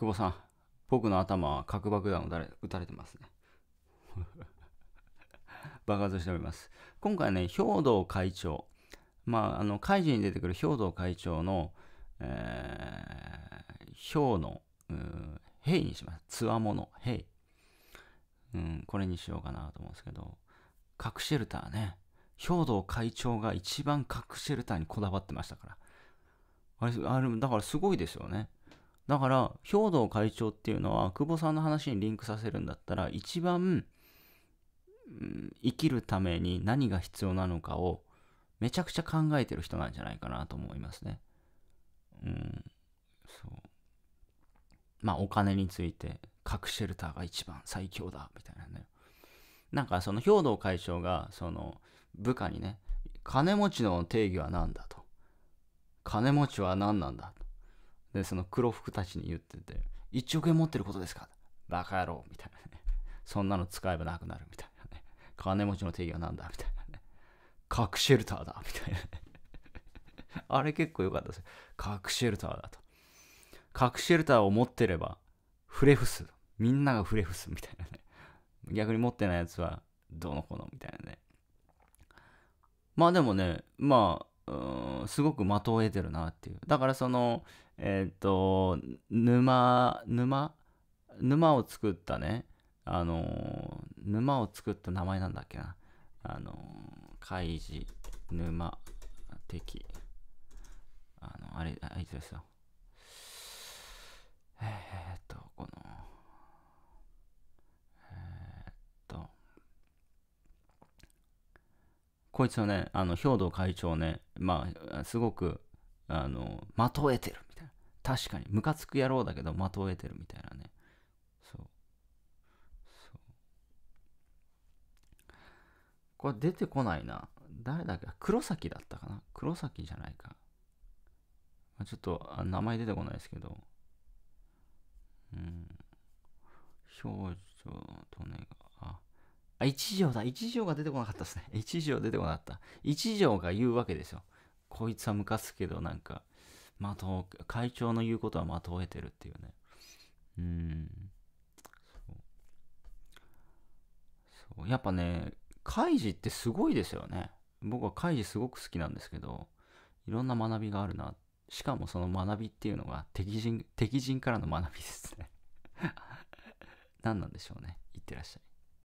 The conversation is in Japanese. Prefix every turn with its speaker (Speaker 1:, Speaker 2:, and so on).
Speaker 1: 久保さん、僕の頭は核爆弾を打たれてますね。爆発しております。今回ね、兵道会長、まあ、あの、開示に出てくる兵道会長の、えー、兵の、兵にします。つわもの、兵。うん、これにしようかなと思うんですけど、核シェルターね。兵道会長が一番核シェルターにこだわってましたから。あれ、あれだからすごいですよね。だから、兵頭会長っていうのは、久保さんの話にリンクさせるんだったら、一番、うん、生きるために何が必要なのかを、めちゃくちゃ考えてる人なんじゃないかなと思いますね。うん、そう。まあ、お金について、核シェルターが一番最強だ、みたいなね。なんか、その兵頭会長が、その、部下にね、金持ちの定義は何だと。金持ちは何なんだと。で、その黒服たちに言ってて、1億円持ってることですかバカ野郎みたいなね。そんなの使えばなくなるみたいなね。金持ちの定義は何だみたいなね。核シェルターだみたいなね。あれ結構良かったですよ。核シェルターだと。核シェルターを持ってれば、フレフス。みんながフレフスみたいなね。逆に持ってないやつは、どの子のみたいなね。まあでもね、まあ、すごく的を得てるなっていうだからそのえっ、と沼沼沼を作ったねあの沼を作った名前なんだっけなあの開示沼的あのあれあいつですよえー、っとこのえー、っとこいつのねあの兵藤会長ねまあ、すごく、あの、まとえてるみたいな。確かに、ムカつく野郎だけど、まとえてるみたいなね。そう。そう。これ出てこないな。誰だっけ黒崎だったかな黒崎じゃないか。ちょっとあ、名前出てこないですけど。うん。表情。あ、1条だ。1条が出てこなかったですね。1条出てこなかった。1条が言うわけですよ。こいつはムカつくけど、なんか、まと、会長の言うことはまとえてるっていうね。うん。そう。やっぱね、カイジってすごいですよね。僕はカイジすごく好きなんですけど、いろんな学びがあるな。しかもその学びっていうのが敵陣、敵陣からの学びですね。何なんでしょうね。いってらっしゃい。